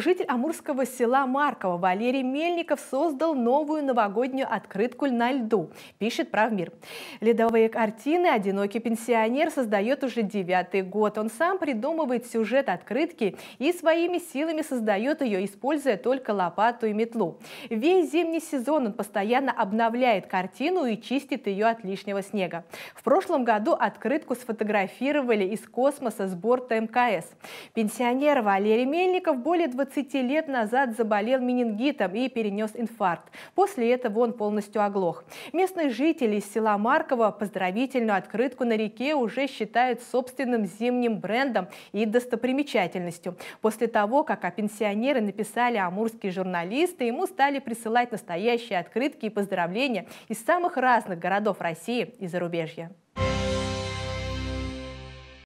Житель амурского села Маркова Валерий Мельников создал новую новогоднюю открытку на льду, пишет «Правмир». Ледовые картины «Одинокий пенсионер» создает уже девятый год. Он сам придумывает сюжет открытки и своими силами создает ее, используя только лопату и метлу. Весь зимний сезон он постоянно обновляет картину и чистит ее от лишнего снега. В прошлом году открытку сфотографировали из космоса с борта МКС. Пенсионер Валерий Мельников более 20 20 лет назад заболел менингитом и перенес инфаркт. После этого он полностью оглох. Местные жители села Маркова поздравительную открытку на реке уже считают собственным зимним брендом и достопримечательностью. После того, как о пенсионеры написали амурские журналисты, ему стали присылать настоящие открытки и поздравления из самых разных городов России и зарубежья.